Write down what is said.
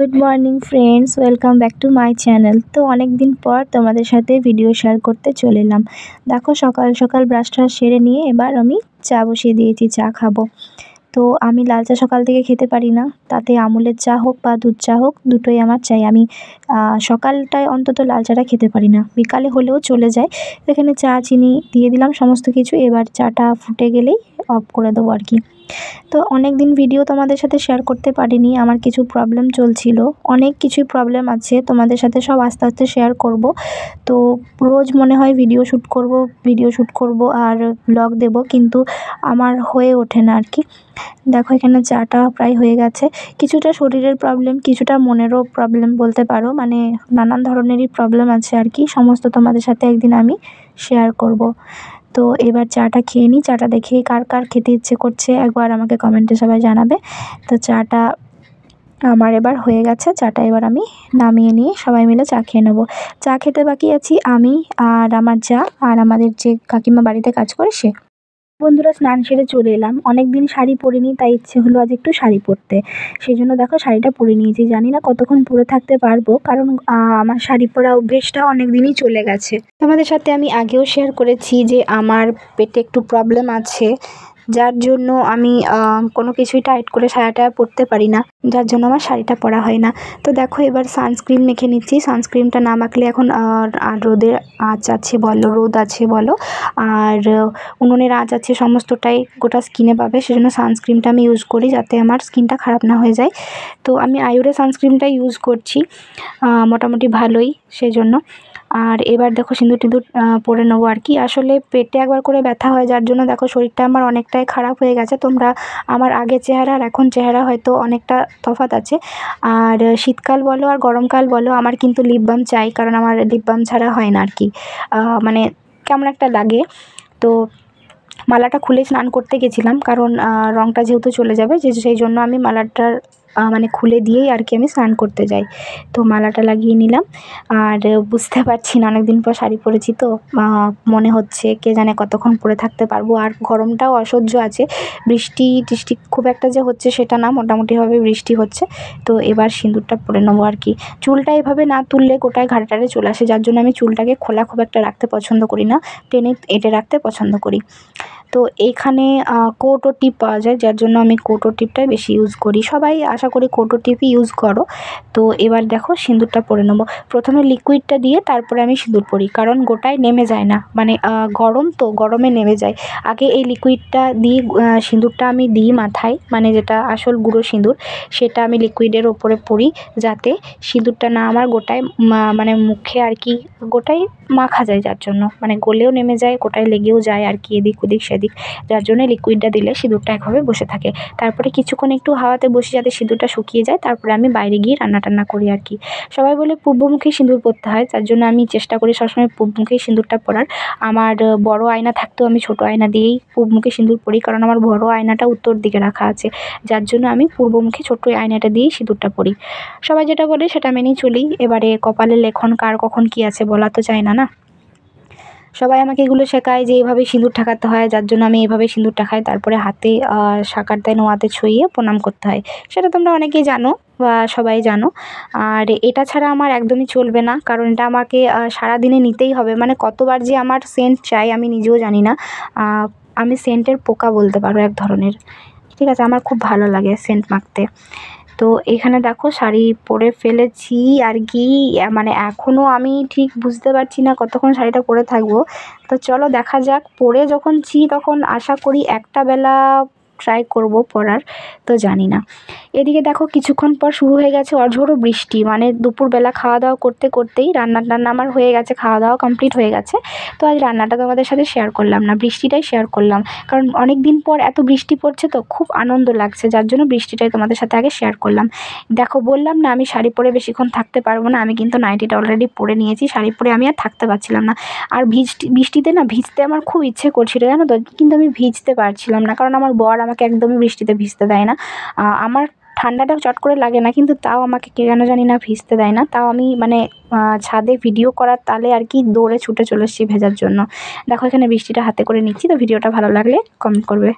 good morning friends welcome back to my channel তো অনেক দিন পর তোমাদের সাথে ভিডিও শেয়ার করতে চলে এলাম দেখো সকাল সকাল ব্রাশটা সেরে নিয়ে এবার আমি চা বসিয়ে দিয়েছি চা খাবো তো আমি লাল চা সকাল থেকে খেতে পারি না তাতে আমুলের চা হোক বা দুধ চা হোক দুটোই আমার চাই আমি সকালটায় অন্তত লাল চাটা খেতে পারি না বিকালে হলেও চলে যায় এখানে চা চিনি দিয়ে দিলাম সমস্ত কিছু এবার চাটা ফুটে গেলেই অফ করে দেবো আর কি তো অনেক দিন ভিডিও তোমাদের সাথে শেয়ার করতে পারিনি আমার কিছু প্রবলেম চলছিল অনেক কিছুই প্রবলেম আছে তোমাদের সাথে সব আস্তে আস্তে শেয়ার করব তো রোজ মনে হয় ভিডিও শ্যুট করব ভিডিও শ্যুট করব আর ব্লগ দেব কিন্তু আমার হয়ে ওঠে না আর কি দেখো এখানে চাটা প্রায় হয়ে গেছে কিছুটা শরীরের প্রবলেম কিছুটা মনেরও প্রবলেম বলতে পারো মানে নানান ধরনেরই প্রবলেম আছে আর কি সমস্ত তোমাদের সাথে একদিন আমি শেয়ার করব তো এবার চাটা খেয়ে নিই চাটা দেখেই কার কার খেতে ইচ্ছে করছে একবার আমাকে কমেন্টে সবাই জানাবে তো চাটা আমার এবার হয়ে গেছে চাটা এবার আমি নামিয়ে নিয়ে সবাই মিলে চা খেয়ে নেবো চা খেতে বাকি আছি আমি আর আমার যা আর আমাদের যে কাকিমা বাড়িতে কাজ করে সে বন্ধুরা স্নান সেরে চলে এলাম অনেক দিন শাড়ি পরিনি তাই ইচ্ছে হলো আজ একটু শাড়ি পরতে সেই জন্য দেখো শাড়িটা পরে নিয়েছি জানি না কতক্ষণ পরে থাকতে পারবো কারণ আমার শাড়ি পরা অভ্যেসটা অনেক দিনই চলে গেছে তোমাদের সাথে আমি আগেও শেয়ার করেছি যে আমার পেটে একটু প্রবলেম আছে যার জন্য আমি কোনো কিছুই টাইট করে সায়াটা পরতে পারি না যার জন্য আমার শাড়িটা পরা হয় না তো দেখো এবার সানস্ক্রিন মেখে নিচ্ছি সানস্ক্রিনটা না মাখলে এখন রোদের আঁচ আছে বলো রোদ আছে বলো আর উনুনের আঁচ আছে সমস্তটাই গোটা স্কিনে পাবে সেজন্য সানস্ক্রিনটা আমি ইউজ করি যাতে আমার স্কিনটা খারাপ না হয়ে যায় তো আমি আয়ুরে সানস্ক্রিনটা ইউজ করছি মোটামুটি ভালোই সেই জন্য আর এবার দেখো সিঁদুর টিঁদুর পরে নেবো আর কি আসলে পেটে একবার করে ব্যথা হয় যার জন্য দেখো শরীরটা আমার অনেকটাই খারাপ হয়ে গেছে তোমরা আমার আগে চেহারা আর এখন চেহারা হয়তো অনেকটা তফাত আছে আর শীতকাল বলো আর গরমকাল বলো আমার কিন্তু লিপ বাম চাই কারণ আমার লিপ বাম ছাড়া হয় না আর কি মানে কেমন একটা লাগে তো মালাটা খুলে স্নান করতে গেছিলাম কারণ রঙটা যেহেতু চলে যাবে সেই জন্য আমি মালাটার মানে খুলে দিয়েই আর কি আমি স্নান করতে যাই তো মালাটা লাগিয়ে নিলাম আর বুঝতে পারছি না অনেকদিন পর শাড়ি পরেছি তো মনে হচ্ছে কে জানে কতক্ষণ পরে থাকতে পারবো আর গরমটাও অসহ্য আছে বৃষ্টি টিষ্টি খুব একটা যে হচ্ছে সেটা না মোটামুটিভাবে বৃষ্টি হচ্ছে তো এবার সিঁদুরটা পরে নেবো আর কি চুলটা এভাবে না তুললে গোটায় ঘাটাটারে চলে আসে যার জন্য আমি চুলটাকে খোলা খুব একটা রাখতে পছন্দ করি না টেনে এঁটে রাখতে পছন্দ করি তো এখানে কোটো টিপ পাওয়া যায় যার জন্য আমি কোটো টিপটাই বেশি ইউজ করি সবাই আশা করি কোটো টিপই ইউজ করো তো এবার দেখো সিঁদুরটা পরে নেবো প্রথমে লিকুইডটা দিয়ে তারপরে আমি সিঁদুর পরি কারণ গোটায় নেমে যায় না মানে গরম তো গরমে নেমে যায় আগে এই লিকুইডটা দিয়ে সিঁদুরটা আমি দিই মাথায় মানে যেটা আসল গুঁড়ো সিঁদুর সেটা আমি লিকুইডের ওপরে পরি যাতে সিঁদুরটা না আমার গোটায় মানে মুখে আর কি গোটায় মাখা যায় যার জন্য মানে গলেও নেমে যায় গোটায় লেগেও যায় আর কি এদিক ওদিক সেদিক চারিদিক যার জন্য লিকুইডটা দিলে সিঁদুরটা একভাবে বসে থাকে তারপরে কিছুক্ষণ একটু হাওয়াতে বসে যাতে সিঁদুরটা শুকিয়ে যায় তারপরে আমি বাইরে গিয়ে রান্না টান্না করি আর কি সবাই বলে পূর্বমুখী সিঁদুর পরতে হয় তার জন্য আমি চেষ্টা করি সবসময় পূর্বমুখী সিঁদুরটা পরার আমার বড় আয়না থাকতেও আমি ছোট আয়না দিয়েই পূর্বমুখী সিঁদুর পরি কারণ আমার বড় আয়নাটা উত্তর দিকে রাখা আছে যার জন্য আমি পূর্বমুখী ছোট্ট আয়নাটা দিয়েই সিঁদুরটা পরি সবাই যেটা বলে সেটা মেনেই চলি এবারে কপালে লেখন কার কখন কি আছে বলা তো চায় না না সবাই আমাকে এগুলো শেখায় যে এভাবে সিঁদুর ঠাকাতে হয় যার জন্য আমি এভাবে সিঁদুর ঠাকাই তারপরে হাতে সাকার দেয় নোয়াতে ছুঁয়ে প্রণাম করতে হয় সেটা তোমরা অনেকেই জানো বা সবাই জানো আর এটা ছাড়া আমার একদমই চলবে না কারণ এটা আমাকে সারাদিনে নিতেই হবে মানে কতবার যে আমার সেন্ট চাই আমি নিজেও জানি না আমি সেন্টের পোকা বলতে পারো এক ধরনের ঠিক আছে আমার খুব ভালো লাগে সেন্ট মাখতে তো এখানে দেখো শাড়ি পরে ফেলেছি আর কি মানে এখনও আমি ঠিক বুঝতে পারছি না কতক্ষণ শাড়িটা পরে থাকবো তো চলো দেখা যাক পরে যখন ছি তখন আশা করি একটা বেলা ট্রাই করব পড়ার তো জানি না এদিকে দেখো কিছুক্ষণ পর শুরু হয়ে গেছে অঝোরো বৃষ্টি মানে দুপুরবেলা খাওয়া দাওয়া করতে করতেই রান্না টান্না আমার হয়ে গেছে খাওয়া দাওয়া কমপ্লিট হয়ে গেছে তো আজ রান্নাটা তোমাদের সাথে শেয়ার করলাম না বৃষ্টিটাই শেয়ার করলাম কারণ অনেক দিন পর এত বৃষ্টি পড়ছে তো খুব আনন্দ লাগছে যার জন্য বৃষ্টিটাই তোমাদের সাথে আগে শেয়ার করলাম দেখো বললাম না আমি শাড়ি পরে বেশিক্ষণ থাকতে পারবো না আমি কিন্তু নাইটিটা অলরেডি পরে নিয়েছি শাড়ি পরে আমি আর থাকতে পারছিলাম না আর ভিজটি বৃষ্টিতে না ভিজতে আমার খুব ইচ্ছে করছিল জানো তো কিন্তু আমি ভিজতে পারছিলাম না কারণ আমার বর আমাকে একদমই বৃষ্টিতে ভিজতে দেয় না আমার ঠান্ডাটা চট করে লাগে না কিন্তু তাও আমাকে কেন জানি না ভিজতে দেয় না তাও আমি মানে ছাদে ভিডিও করার তালে আর কি দৌড়ে ছুটে চলে এসেছি ভেজার জন্য দেখো এখানে বৃষ্টিটা হাতে করে নিচ্ছি তো ভিডিওটা ভালো লাগলে কমেন্ট করবে